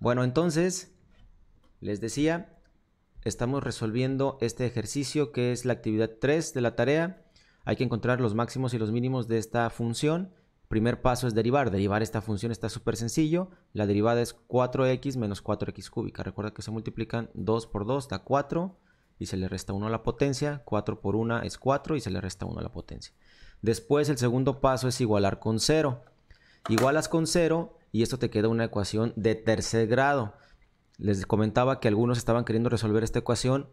Bueno, entonces, les decía, estamos resolviendo este ejercicio que es la actividad 3 de la tarea. Hay que encontrar los máximos y los mínimos de esta función. Primer paso es derivar. Derivar esta función está súper sencillo. La derivada es 4x menos 4x cúbica. Recuerda que se multiplican 2 por 2 da 4 y se le resta 1 a la potencia. 4 por 1 es 4 y se le resta 1 a la potencia. Después el segundo paso es igualar con 0 igualas con 0 y esto te queda una ecuación de tercer grado. Les comentaba que algunos estaban queriendo resolver esta ecuación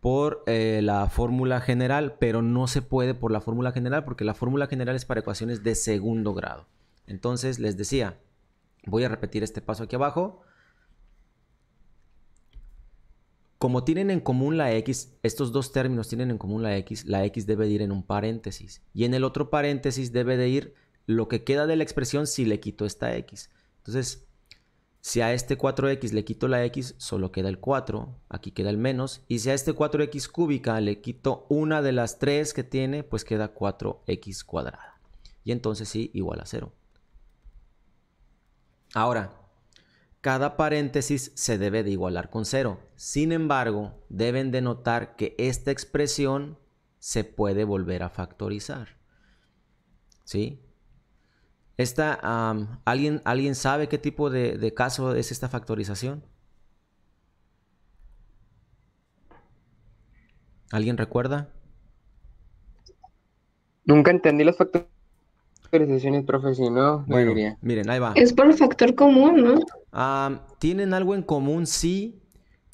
por eh, la fórmula general, pero no se puede por la fórmula general porque la fórmula general es para ecuaciones de segundo grado. Entonces les decía, voy a repetir este paso aquí abajo. Como tienen en común la x, estos dos términos tienen en común la x, la x debe ir en un paréntesis y en el otro paréntesis debe de ir lo que queda de la expresión si le quito esta x. Entonces, si a este 4x le quito la x, solo queda el 4, aquí queda el menos. Y si a este 4x cúbica le quito una de las 3 que tiene, pues queda 4x cuadrada. Y entonces sí, igual a 0. Ahora, cada paréntesis se debe de igualar con 0. Sin embargo, deben de notar que esta expresión se puede volver a factorizar. ¿Sí? Esta, ¿alguien, ¿Alguien sabe qué tipo de, caso es esta factorización? ¿Alguien recuerda? Nunca entendí las factorizaciones, profe, no, bueno, miren, ahí va. Es por factor común, ¿no? Tienen algo en común, sí,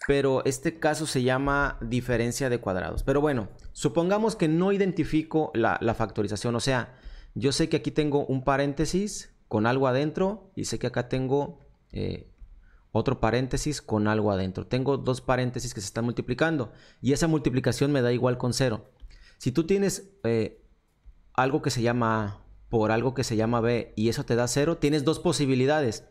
pero este caso se llama diferencia de cuadrados. Pero bueno, supongamos que no identifico la factorización, o sea, yo sé que aquí tengo un paréntesis con algo adentro y sé que acá tengo eh, otro paréntesis con algo adentro. Tengo dos paréntesis que se están multiplicando y esa multiplicación me da igual con cero. Si tú tienes eh, algo que se llama A por algo que se llama B y eso te da cero, tienes dos posibilidades.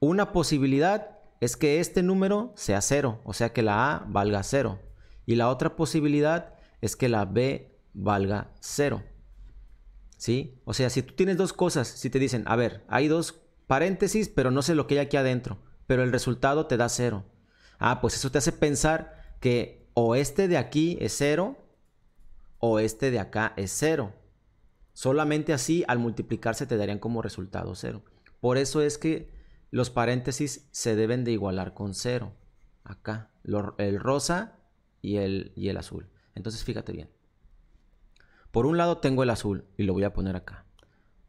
Una posibilidad es que este número sea cero, o sea que la A valga cero. Y la otra posibilidad es que la B valga cero. ¿Sí? O sea, si tú tienes dos cosas, si te dicen, a ver, hay dos paréntesis, pero no sé lo que hay aquí adentro, pero el resultado te da cero. Ah, pues eso te hace pensar que o este de aquí es cero o este de acá es cero. Solamente así al multiplicarse te darían como resultado cero. Por eso es que los paréntesis se deben de igualar con cero. Acá, el rosa y el, y el azul. Entonces fíjate bien. Por un lado tengo el azul y lo voy a poner acá.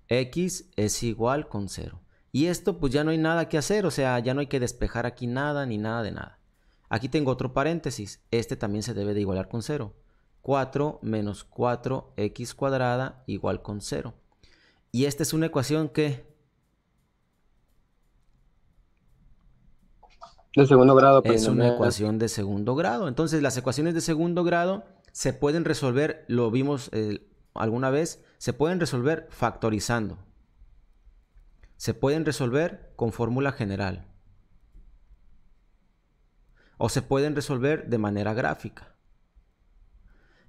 X es igual con 0. Y esto pues ya no hay nada que hacer, o sea, ya no hay que despejar aquí nada ni nada de nada. Aquí tengo otro paréntesis, este también se debe de igualar con 0. 4 menos 4x cuadrada igual con 0. Y esta es una ecuación que... De segundo grado. Es una ecuación de segundo grado. Entonces las ecuaciones de segundo grado se pueden resolver, lo vimos eh, alguna vez, se pueden resolver factorizando. Se pueden resolver con fórmula general. O se pueden resolver de manera gráfica.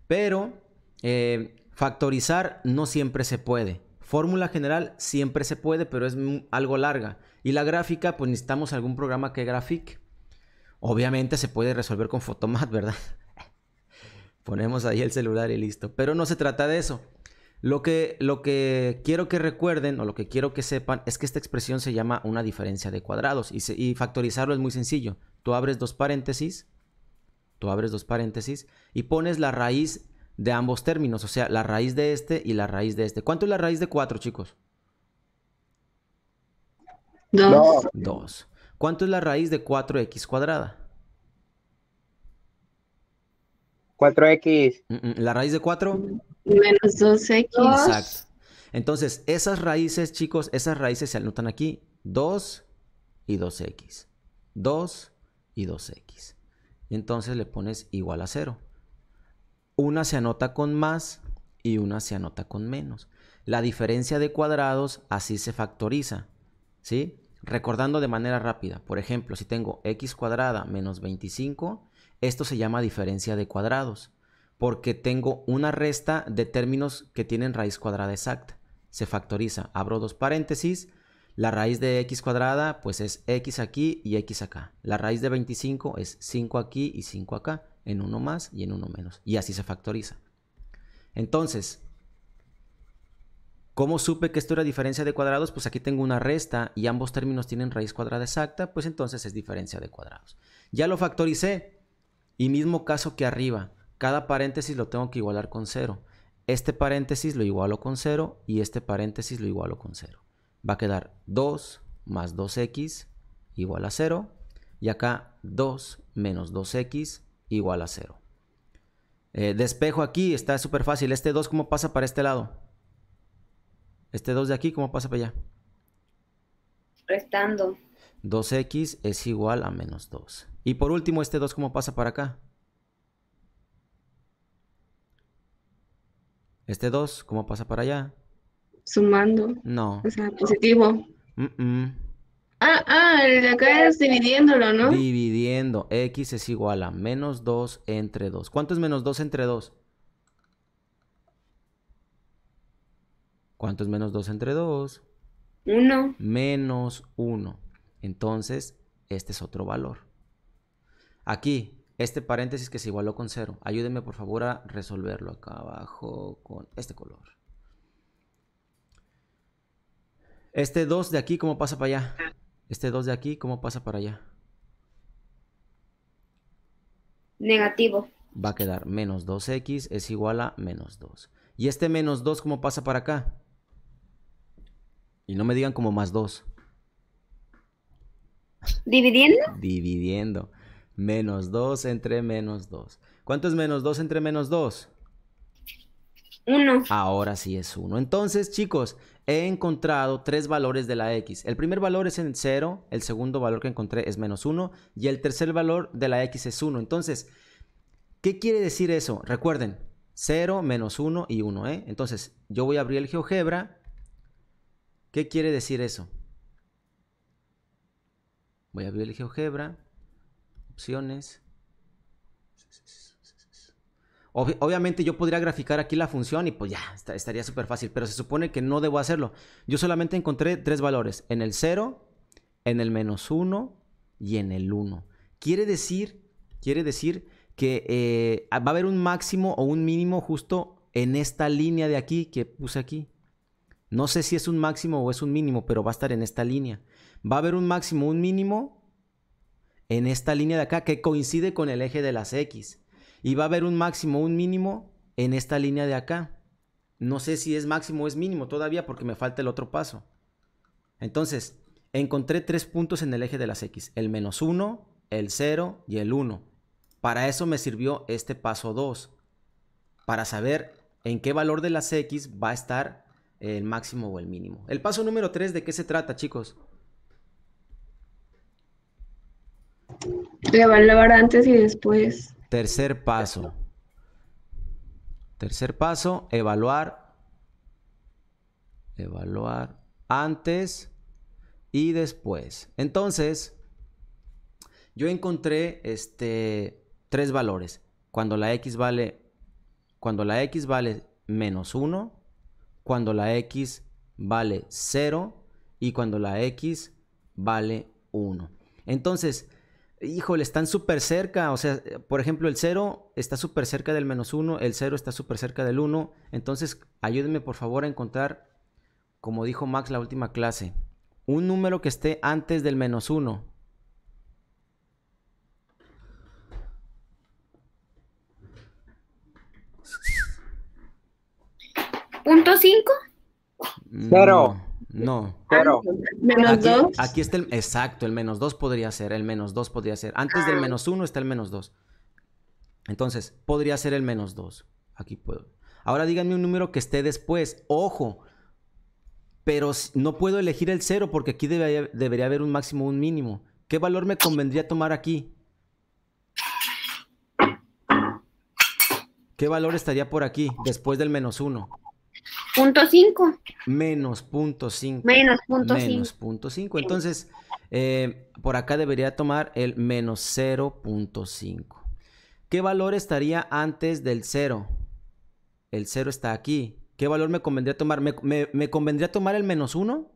Pero eh, factorizar no siempre se puede. Fórmula general siempre se puede, pero es algo larga. Y la gráfica, pues necesitamos algún programa que grafique. Obviamente se puede resolver con fotomat ¿verdad? Ponemos ahí el celular y listo. Pero no se trata de eso. Lo que, lo que quiero que recuerden o lo que quiero que sepan es que esta expresión se llama una diferencia de cuadrados y, factorizarlo es muy sencillo. Tú abres dos paréntesis, tú abres dos paréntesis y pones la raíz de ambos términos, o sea, la raíz de este y la raíz de este. ¿Cuánto es la raíz de 4, chicos? 2. 2. ¿Cuánto es la raíz de 4x cuadrada? 4x. Mm, mm, ¿La raíz de 4? Menos 2x. Exacto. Entonces, esas raíces, chicos, esas raíces se anotan aquí. 2 y 2x. 2 y 2x. Y Entonces le pones igual a 0. Una se anota con más y una se anota con menos. La diferencia de cuadrados así se factoriza. ¿Sí? Recordando de manera rápida. Por ejemplo, si tengo x cuadrada menos 25 esto se llama diferencia de cuadrados, porque tengo una resta de términos que tienen raíz cuadrada exacta. Se factoriza, abro dos paréntesis, la raíz de x cuadrada pues es x aquí y x acá. La raíz de 25 es 5 aquí y 5 acá, en uno más y en uno menos. Y así se factoriza. Entonces, ¿Cómo supe que esto era diferencia de cuadrados? Pues aquí tengo una resta y ambos términos tienen raíz cuadrada exacta, pues entonces es diferencia de cuadrados. Ya lo factoricé, y mismo caso que arriba, cada paréntesis lo tengo que igualar con 0. Este paréntesis lo igualo con 0 y este paréntesis lo igualo con 0. Va a quedar 2 más 2x igual a 0 y acá 2 menos 2x igual a 0. Eh, despejo aquí, está súper fácil. Este 2, ¿cómo pasa para este lado? Este 2 de aquí, ¿cómo pasa para allá? Restando. 2x es igual a menos 2. Y por último, este 2, ¿cómo pasa para acá? Este 2, ¿cómo pasa para allá? Sumando. No. O sea, positivo. Ah, ah, acá es dividiéndolo, ¿no? Dividiendo. X es igual a menos 2 entre 2. ¿Cuánto es menos 2 entre 2? ¿Cuánto es menos 2 entre 2? 1. Menos 1. Entonces, este es otro valor. Aquí, este paréntesis que se igualó con 0. Ayúdenme por favor a resolverlo acá abajo con este color. Este 2 de aquí, ¿cómo pasa para allá? Este 2 de aquí, ¿cómo pasa para allá? Negativo. Va a quedar menos 2x es igual a menos 2. ¿Y este menos 2 cómo pasa para acá? Y no me digan como más 2. ¿Dividiendo? Dividiendo menos 2 entre menos 2. ¿Cuánto es menos 2 entre menos 2? 1. Ahora sí es 1. Entonces, chicos, he encontrado tres valores de la x. El primer valor es en 0, el segundo valor que encontré es menos 1 y el tercer valor de la x es 1. Entonces, ¿qué quiere decir eso? Recuerden, 0, menos 1 y 1. ¿eh? Entonces, yo voy a abrir el GeoGebra. ¿Qué quiere decir eso? Voy a abrir el GeoGebra opciones. obviamente yo podría graficar aquí la función y pues ya, estaría súper fácil, pero se supone que no debo hacerlo. Yo solamente encontré tres valores, en el 0, en el menos 1 y en el 1. Quiere decir, quiere decir que eh, va a haber un máximo o un mínimo justo en esta línea de aquí que puse aquí. No sé si es un máximo o es un mínimo, pero va a estar en esta línea. Va a haber un máximo, un mínimo en esta línea de acá que coincide con el eje de las X. Y va a haber un máximo, un mínimo en esta línea de acá. No sé si es máximo o es mínimo todavía porque me falta el otro paso. Entonces, encontré tres puntos en el eje de las X. El menos 1, el 0 y el 1. Para eso me sirvió este paso 2. Para saber en qué valor de las X va a estar el máximo o el mínimo. El paso número 3, ¿de qué se trata, chicos? Evaluar antes y después. Tercer paso. Tercer paso, evaluar. Evaluar antes y después. Entonces, yo encontré este, tres valores. Cuando la X vale, cuando la X vale menos 1, cuando la X vale 0 y cuando la X vale 1. Entonces, híjole, están súper cerca. O sea, por ejemplo, el 0 está súper cerca del menos 1, el 0 está súper cerca del 1. Entonces, ayúdenme por favor a encontrar, como dijo Max la última clase, un número que esté antes del menos 1. ¿Punto 5? 0. Mm. No. Pero. Ah, aquí, está el. Exacto, el menos 2 podría ser. El menos 2 podría ser. Antes del ah. menos 1 está el menos 2. Entonces, podría ser el menos 2. Aquí puedo. Ahora díganme un número que esté después. Ojo. Pero no puedo elegir el 0 porque aquí debería, debería haber un máximo, un mínimo. ¿Qué valor me convendría tomar aquí? ¿Qué valor estaría por aquí después del menos 1? punto 5. Menos 5. Menos 5. Menos Entonces, eh, por acá debería tomar el menos 0.5. ¿Qué valor estaría antes del 0? El 0 está aquí. ¿Qué valor me convendría tomar? ¿Me, me convendría tomar el menos 1?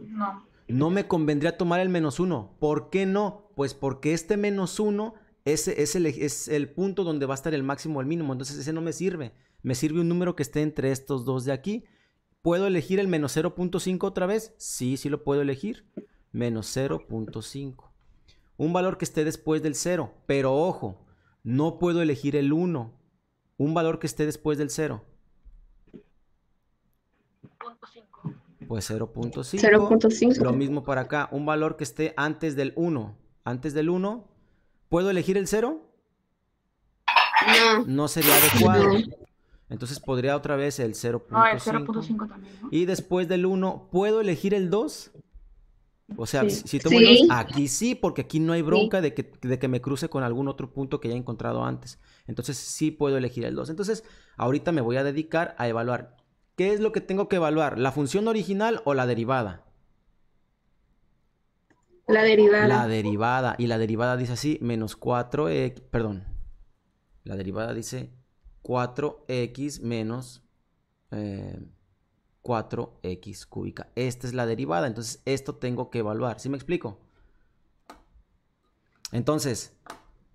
No. No me convendría tomar el menos 1. ¿Por qué no? Pues porque este menos 1 ese, es el, punto donde va a estar el máximo o el mínimo. Entonces ese no me sirve. Me sirve un número que esté entre estos dos de aquí. ¿Puedo elegir el menos 0.5 otra vez? Sí, sí lo puedo elegir. Menos 0.5. Un valor que esté después del 0. Pero ojo, no puedo elegir el 1. Un valor que esté después del 0. Pues 0.5. Lo mismo para acá. Un valor que esté antes del 1. Antes del 1, ¿Puedo elegir el 0? No. No sería adecuado. Entonces podría otra vez el 0.5. Ah, el 0.5 también. Y después del 1, ¿puedo elegir el 2? O sea, si tomo el 2, aquí sí, porque aquí no hay bronca de, que, de que me cruce con algún otro punto que haya encontrado antes. Entonces sí puedo elegir el 2. Entonces, ahorita me voy a dedicar a evaluar. ¿Qué es lo que tengo que evaluar? ¿La función original o la derivada? La derivada. La derivada. Y la derivada dice así, menos 4x, perdón. La derivada dice 4x menos 4x eh, cúbica. Esta es la derivada, entonces esto tengo que evaluar. ¿Sí me explico? Entonces,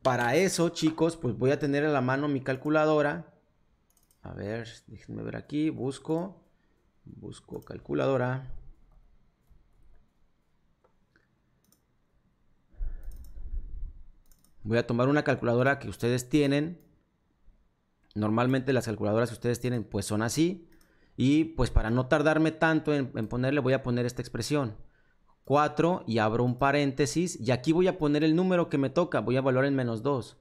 para eso, chicos, pues voy a tener a la mano mi calculadora. A ver, déjenme ver aquí, busco, busco calculadora. Voy a tomar una calculadora que ustedes tienen. Normalmente las calculadoras que ustedes tienen pues son así. Y pues para no tardarme tanto en, ponerle voy a poner esta expresión. 4 y abro un paréntesis y aquí voy a poner el número que me toca, voy a evaluar en menos 2.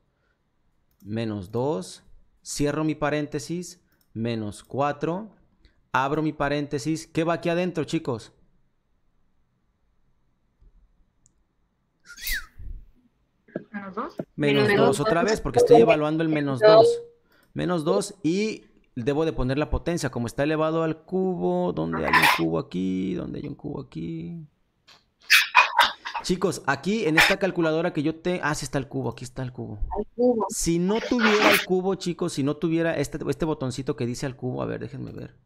Menos 2, cierro mi paréntesis, menos 4, abro mi paréntesis. ¿Qué va aquí adentro, chicos? menos 2. Menos 2 otra vez, porque estoy evaluando el menos 2. Menos 2 y debo de poner la potencia, como está elevado al cubo, donde hay un cubo aquí, donde hay un cubo aquí. Chicos, aquí en esta calculadora que yo te... Ah, sí está el cubo, aquí está el cubo. Si no tuviera el cubo, chicos, si no tuviera este, este botoncito que dice al cubo, a ver, déjenme ver.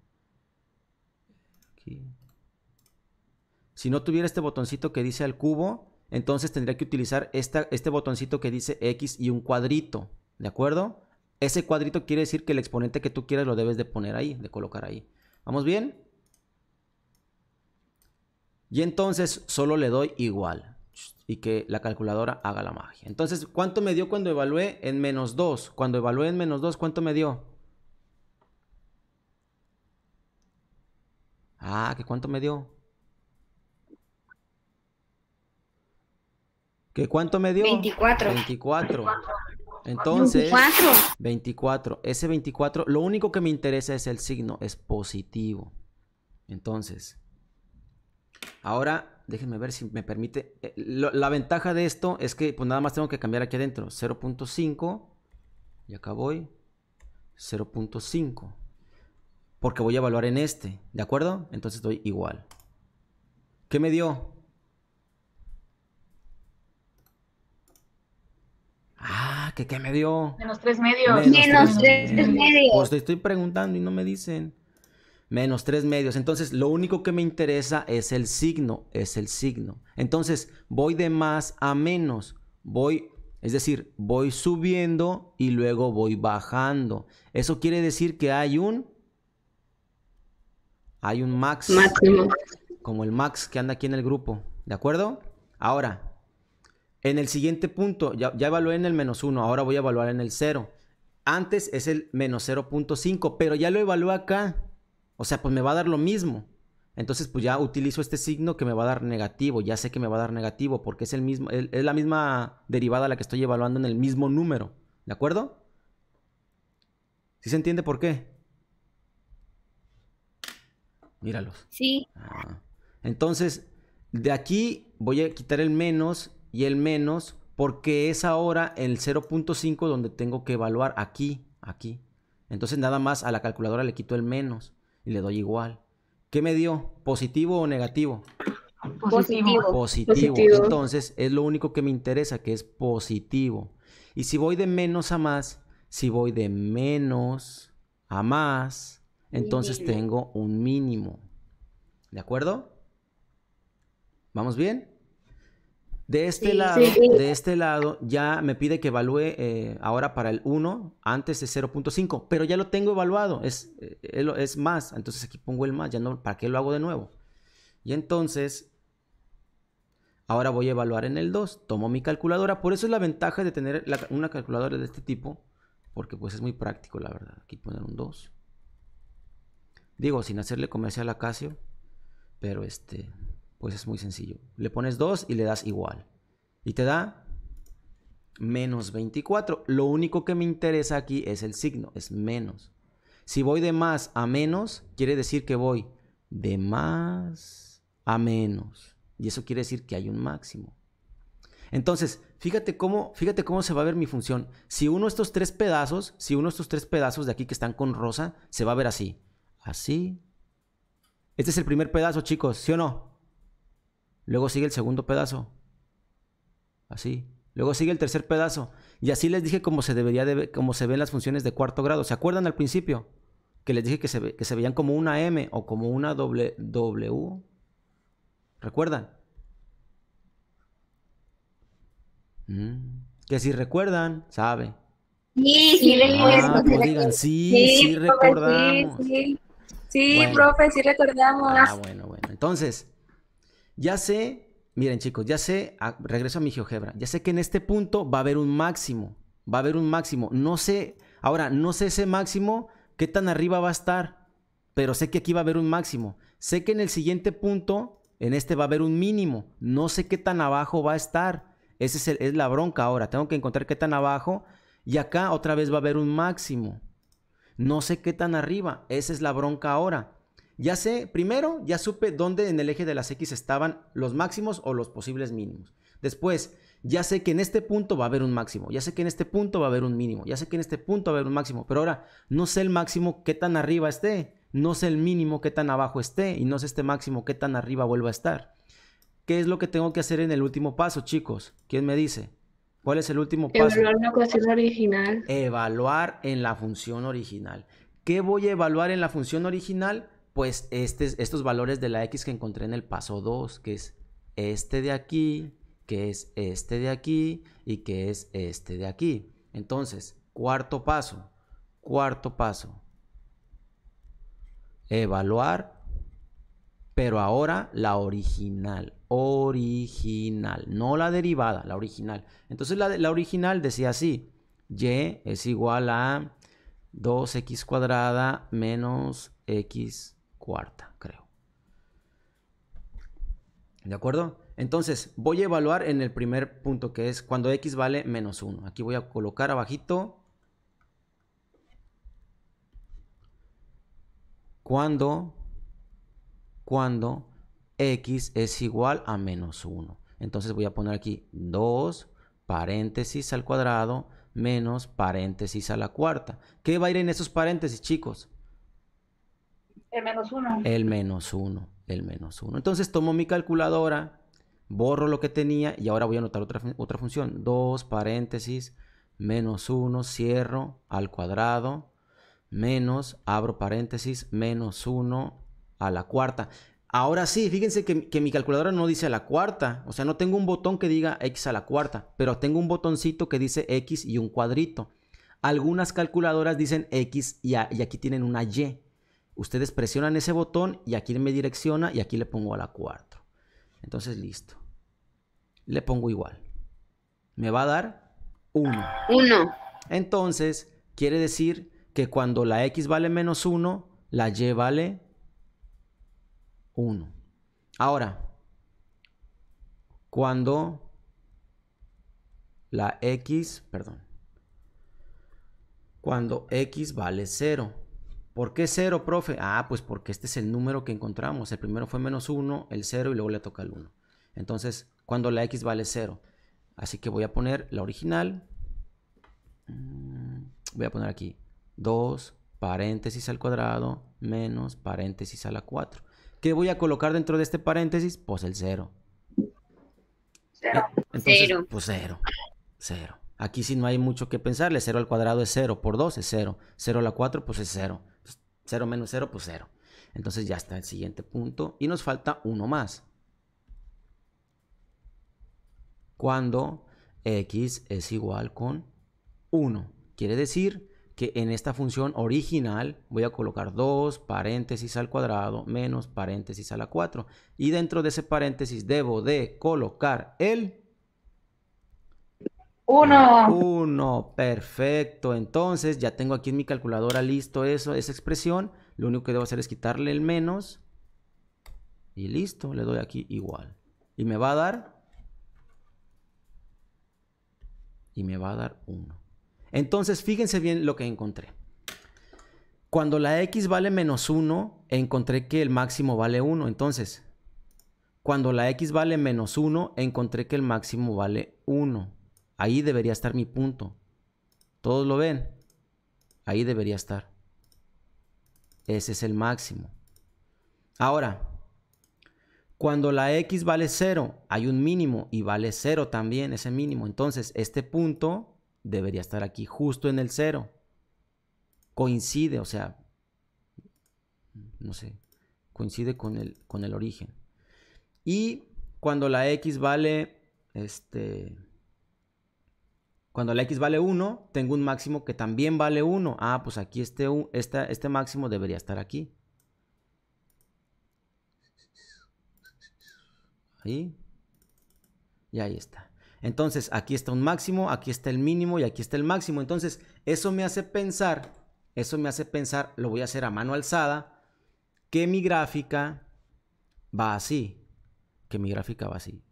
Si no tuviera este botoncito que dice al cubo, entonces tendría que utilizar este botoncito que dice X y un cuadrito, ¿de acuerdo? Ese cuadrito quiere decir que el exponente que tú quieras lo debes de poner ahí, de colocar ahí. ¿Vamos bien? Y entonces solo le doy igual y que la calculadora haga la magia. Entonces, ¿cuánto me dio cuando evalué en menos 2? Cuando evalué en menos 2, ¿cuánto me dio? Ah, ¿qué cuánto me dio? ¿Qué cuánto me dio? 24. 24. Entonces, 24. Ese 24, lo único que me interesa es el signo, es positivo. Entonces, ahora déjenme ver si me permite. Eh, la, ventaja de esto es que pues nada más tengo que cambiar aquí adentro. 0.5 y acá voy. 0.5. Porque voy a evaluar en este, ¿de acuerdo? Entonces doy igual. ¿Qué me dio? Ah, que qué me dio. Menos tres medios. Menos, medios. Pues te estoy preguntando y no me dicen. Menos tres medios. Entonces, lo único que me interesa es el signo, es el signo. Entonces, voy de más a menos. Voy, es decir, voy subiendo y luego voy bajando. Eso quiere decir que hay un... Hay un max. Máximo. Como el max que anda aquí en el grupo. ¿De acuerdo? Ahora, en el siguiente punto, ya, evalué en el menos 1, ahora voy a evaluar en el 0. Antes es el menos 0.5, pero ya lo evalué acá. O sea, pues me va a dar lo mismo. Entonces, pues ya utilizo este signo que me va a dar negativo. Ya sé que me va a dar negativo porque es, el mismo, es la misma derivada la que estoy evaluando en el mismo número. ¿De acuerdo? ¿Sí se entiende por qué? Míralos. Sí. Ah. Entonces, de aquí voy a quitar el menos y el menos porque es ahora el 0.5 donde tengo que evaluar aquí, aquí. Entonces nada más a la calculadora le quito el menos y le doy igual. ¿Qué me dio? ¿Positivo o negativo? Positivo. Positivo. Entonces es lo único que me interesa, que es positivo. Y si voy de menos a más, si voy de menos a más, entonces tengo un mínimo. ¿De acuerdo? ¿Vamos bien? De este, lado, de este lado ya me pide que evalúe eh, ahora para el 1, antes de 0.5, pero ya lo tengo evaluado, es, eh, es más, entonces aquí pongo el más, ya no, ¿para qué lo hago de nuevo? Y entonces, ahora voy a evaluar en el 2, tomo mi calculadora, por eso es la ventaja de tener una calculadora de este tipo, porque pues es muy práctico la verdad, aquí poner un 2. Digo, sin hacerle comercial a Casio, pero este, pues es muy sencillo. Le pones 2 y le das igual. Y te da menos 24. Lo único que me interesa aquí es el signo, es menos. Si voy de más a menos, quiere decir que voy de más a menos. Y eso quiere decir que hay un máximo. Entonces, fíjate cómo, fíjate cómo se va a ver mi función. Si uno de estos tres pedazos, si uno de estos tres pedazos de aquí que están con rosa, se va a ver así. Así. Este es el primer pedazo, chicos, ¿sí o no? Luego sigue el segundo pedazo. Así. Luego sigue el tercer pedazo. Y así les dije cómo se debería de, cómo se ven las funciones de cuarto grado. ¿Se acuerdan al principio? Que les dije que se, veían como una M o como una W. ¿Recuerdan? Mm. Que si recuerdan, sabe. Sí, sí, ah, pues digan, sí, sí, sí Sí, profe, sí recordamos. Ah, bueno, bueno. Entonces, ya sé, miren chicos, ya sé, ah, regreso a mi GeoGebra, ya sé que en este punto va a haber un máximo, va a haber un máximo. No sé, ahora, no sé ese máximo, qué tan arriba va a estar, pero sé que aquí va a haber un máximo. Sé que en el siguiente punto, en este va a haber un mínimo, no sé qué tan abajo va a estar. Esa es la bronca ahora, tengo que encontrar qué tan abajo y acá otra vez va a haber un máximo. No sé qué tan arriba, esa es la bronca ahora. Ya sé, primero, ya supe dónde en el eje de las X estaban los máximos o los posibles mínimos. Después, ya sé que en este punto va a haber un máximo, ya sé que en este punto va a haber un mínimo, ya sé que en este punto va a haber un máximo, pero ahora no sé el máximo qué tan arriba esté, no sé el mínimo qué tan abajo esté y no sé este máximo qué tan arriba vuelva a estar. ¿Qué es lo que tengo que hacer en el último paso, chicos? ¿Quién me dice? ¿Cuál es el último paso? Evaluar la ecuación original. Evaluar en la función original. ¿Qué voy a evaluar en la función original? pues este estos valores de la X que encontré en el paso 2, que es este de aquí, que es este de aquí y que es este de aquí. Entonces, cuarto paso, cuarto paso, evaluar, pero ahora la original, original, no la derivada, la original. Entonces la, la original decía así, y es igual a 2x cuadrada menos x cuarta, creo. ¿De acuerdo? Entonces, voy a evaluar en el primer punto que es cuando x vale menos 1. Aquí voy a colocar abajito cuando, cuando x es igual a menos 1. Entonces voy a poner aquí 2 paréntesis al cuadrado menos paréntesis a la cuarta. ¿Qué va a ir en esos paréntesis, chicos? El menos uno. El menos uno, el menos uno. Entonces tomo mi calculadora, borro lo que tenía y ahora voy a anotar otra, otra función. Dos paréntesis, menos uno, cierro al cuadrado, menos, abro paréntesis, menos 1 a la cuarta. Ahora sí, fíjense que, mi calculadora no dice a la cuarta, o sea, no tengo un botón que diga x a la cuarta, pero tengo un botoncito que dice x y un cuadrito. Algunas calculadoras dicen x y aquí tienen una y. Ustedes presionan ese botón y aquí me direcciona y aquí le pongo a la 4. Entonces, listo. Le pongo igual. Me va a dar 1. 1. Entonces, quiere decir que cuando la X vale menos 1, la Y vale 1. Ahora, cuando la X, perdón, cuando X vale 0. ¿Por qué 0, profe? Ah, pues porque este es el número que encontramos. El primero fue menos 1, el 0 y luego le toca el 1. Entonces, cuando la x vale 0. Así que voy a poner la original. Mm, voy a poner aquí 2 paréntesis al cuadrado menos paréntesis a la 4. ¿Qué voy a colocar dentro de este paréntesis? Pues el 0. 0. Entonces, pues 0. 0. Aquí sí no hay mucho que pensarle. 0 al cuadrado es 0. Por 2 es 0. 0 a la 4 pues es 0. 0 menos 0, pues 0. Entonces ya está el siguiente punto y nos falta uno más. Cuando x es igual con 1. Quiere decir que en esta función original voy a colocar 2 paréntesis al cuadrado menos paréntesis a la 4. Y dentro de ese paréntesis debo de colocar el 1 1, perfecto. Entonces ya tengo aquí en mi calculadora listo eso, esa expresión. Lo único que debo hacer es quitarle el menos. Y listo, le doy aquí igual. Y me va a dar... Y me va a dar 1. Entonces fíjense bien lo que encontré. Cuando la x vale menos 1, encontré que el máximo vale 1. Entonces, cuando la x vale menos 1, encontré que el máximo vale 1. Ahí debería estar mi punto. ¿Todos lo ven? Ahí debería estar. Ese es el máximo. Ahora, cuando la X vale 0, hay un mínimo y vale 0 también ese mínimo. Entonces, este punto debería estar aquí, justo en el 0. Coincide, o sea, no sé, coincide con el, con el origen. Y cuando la X vale, este, cuando la x vale 1, tengo un máximo que también vale 1. Ah, pues aquí este, este máximo debería estar aquí. Ahí. Y ahí está. Entonces, aquí está un máximo, aquí está el mínimo y aquí está el máximo. Entonces, eso me hace pensar, eso me hace pensar, lo voy a hacer a mano alzada, que mi gráfica va así. Que mi gráfica va así.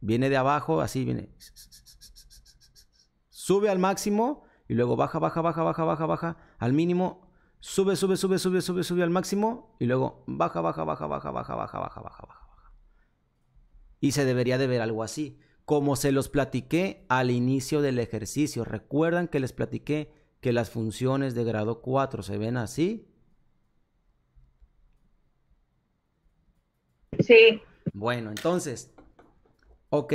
Viene de abajo, así viene sube al máximo y luego baja, baja, baja, baja, baja, baja al mínimo, sube, sube, sube, sube, sube, sube al máximo y luego baja, baja, baja, baja, baja, baja, baja, baja, baja. Y se debería de ver algo así, como se los platiqué al inicio del ejercicio. Recuerdan que les platiqué que las funciones de grado 4 se ven así. Sí. Bueno, entonces, ok,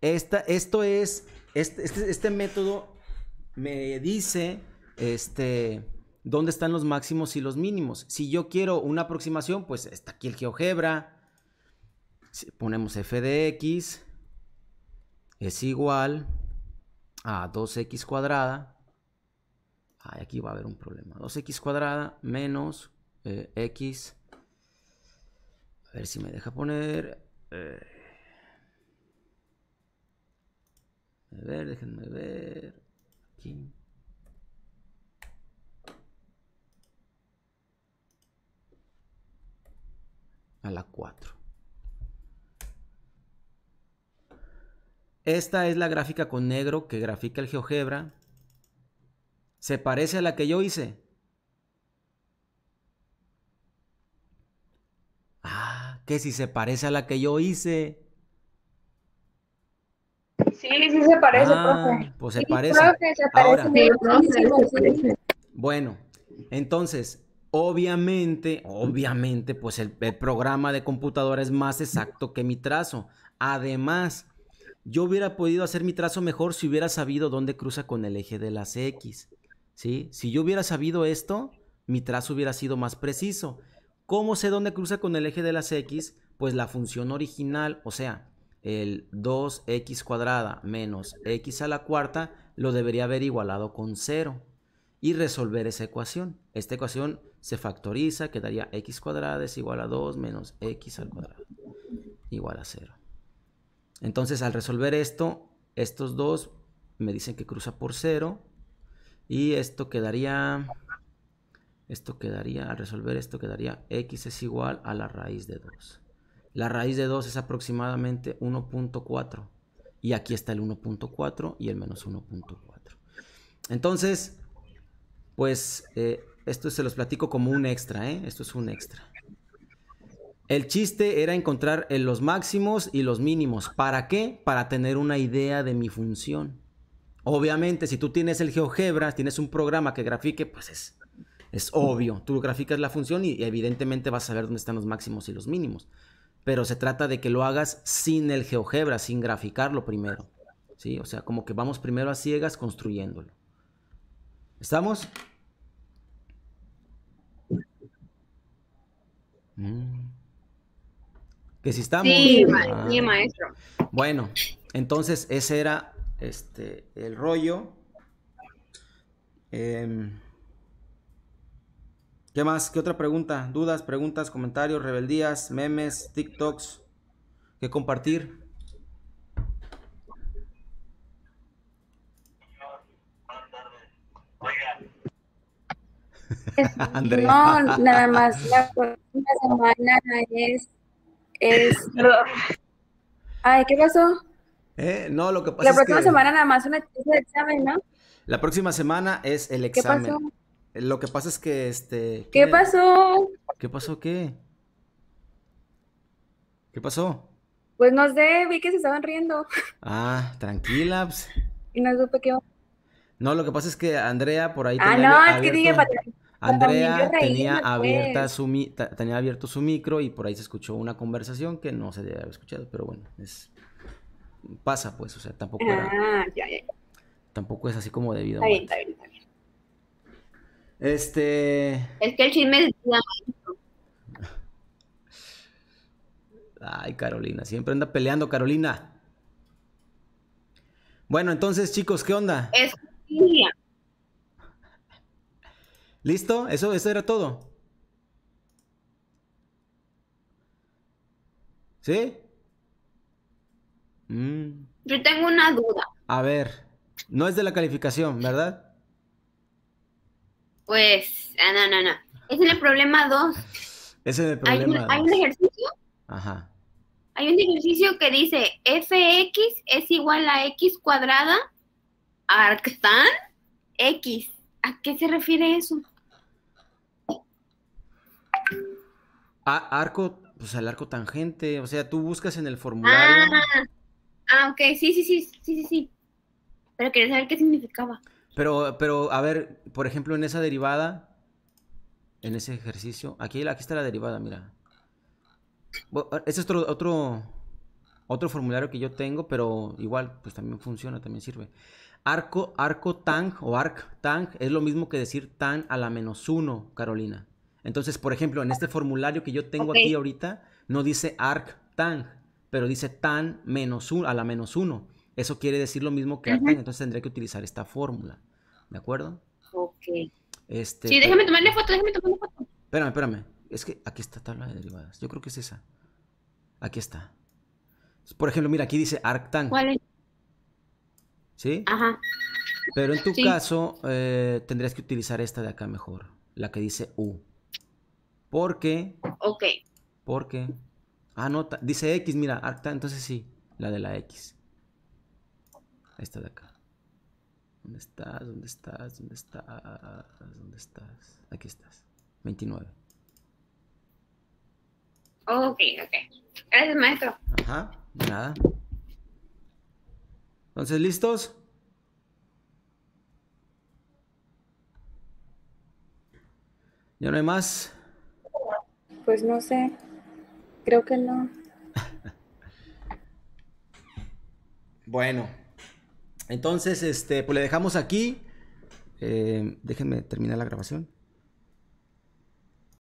esta, esto es este, este, este, método me dice este, dónde están los máximos y los mínimos. Si yo quiero una aproximación, pues está aquí el GeoGebra. Ponemos f de x es igual a 2x cuadrada. Ay, aquí va a haber un problema. 2x cuadrada menos eh, x. A ver si me deja poner. Eh, A ver, déjenme ver. Aquí. A la 4. Esta es la gráfica con negro que grafica el GeoGebra. ¿Se parece a la que yo hice? Ah, que si se parece a la que yo hice. Sí, sí se parece, ah, Pues se parece. Bueno, entonces, obviamente, obviamente, pues el, el, programa de computadora es más exacto que mi trazo. Además, yo hubiera podido hacer mi trazo mejor si hubiera sabido dónde cruza con el eje de las X. ¿sí? Si yo hubiera sabido esto, mi trazo hubiera sido más preciso. ¿Cómo sé dónde cruza con el eje de las X? Pues la función original, o sea, el 2x cuadrada menos x a la cuarta lo debería haber igualado con 0 y resolver esa ecuación. Esta ecuación se factoriza, quedaría x cuadrada es igual a 2 menos x al cuadrado, igual a 0. Entonces al resolver esto, estos dos me dicen que cruza por 0 y esto quedaría, esto quedaría, al resolver esto quedaría x es igual a la raíz de 2. La raíz de 2 es aproximadamente 1.4. Y aquí está el 1.4 y el menos 1.4. Entonces, pues eh, esto se los platico como un extra, ¿eh? Esto es un extra. El chiste era encontrar eh, los máximos y los mínimos. ¿Para qué? Para tener una idea de mi función. Obviamente, si tú tienes el GeoGebra, tienes un programa que grafique, pues es, es obvio. Tú graficas la función y evidentemente vas a ver dónde están los máximos y los mínimos pero se trata de que lo hagas sin el GeoGebra, sin graficarlo primero. ¿Sí? O sea, como que vamos primero a ciegas construyéndolo. ¿Estamos? Mm. Que si estamos. Ah. Sí, maestro. Bueno, entonces ese era este el rollo. Em, ¿Qué más? ¿Qué otra pregunta? ¿Dudas, preguntas, comentarios, rebeldías, memes, TikToks? ¿Qué compartir? Andrea. No, nada más la próxima semana es, es... Ay, ¿qué pasó? Eh, no, lo que pasa La próxima semana nada más una de examen, ¿no? La próxima semana es el examen. ¿Qué pasó? Lo que pasa es que este. ¿Qué, ¿Qué pasó qué? ¿Qué pasó? Pues no sé, vi que se estaban riendo. Ah, tranquila. Pues. Y no supe qué. No, lo que pasa es que Andrea por ahí. Ah, no, es que dije para. Pues, Andrea tenía, abierta su tenía abierto su micro y por ahí se escuchó una conversación que no se debe haber escuchado, pero bueno, es pasa pues, o sea, tampoco ah, Tampoco es así como debido. Este. Es que el chisme Ay, Carolina, siempre anda peleando, Carolina. Bueno, entonces, chicos, ¿qué onda? Es ¿Listo? ¿Eso, eso era todo? ¿Sí? Mm. Yo tengo una duda. A ver, no es de la calificación, ¿verdad? Pues, ah, no, no, no. Ese es el problema 2. Ese es el problema hay hay un ejercicio. Ajá. Hay un ejercicio que dice fx es igual a x cuadrada arctan x. ¿A qué se refiere eso? A arco, pues al arco tangente, o sea, tú buscas en el formulario. Ah, ah ok, sí, sí, sí, sí, sí, sí. Pero quería saber qué significaba. Pero, pero, a ver, por ejemplo, en esa derivada, en ese ejercicio, aquí, aquí está la derivada, mira. ese es otro, otro, formulario que yo tengo, pero igual, pues también funciona, también sirve. Arco, arco tang o arc tang es lo mismo que decir tan a la menos uno, Carolina. Entonces, por ejemplo, en este formulario que yo tengo aquí ahorita, no dice arc tang, pero dice tan menos uno, a la menos uno. Eso quiere decir lo mismo que Arctang, entonces tendría que utilizar esta fórmula. ¿De acuerdo? Ok. Este, sí, déjame tomarle foto, déjame tomarle foto. Espérame, espérame. Es que aquí está tabla de derivadas. Yo creo que es esa. Aquí está. Por ejemplo, mira, aquí dice arctan. ¿Cuál es? ¿Sí? Ajá. Pero en tu caso, eh, tendrías que utilizar esta de acá mejor, la que dice U. Porque. Ok. Porque. Ah, no, dice X, mira, arctan, entonces sí, la de la X. Ahí está, de acá. ¿Dónde estás? ¿Dónde estás? ¿Dónde estás? ¿Dónde estás? Aquí estás. 29. ok, ok. Gracias, maestro. Ajá, de nada. Entonces, ¿listos? ¿Ya no hay más? Pues no sé. Creo que no. bueno. Entonces, este, pues le dejamos aquí. Eh, déjenme terminar la grabación.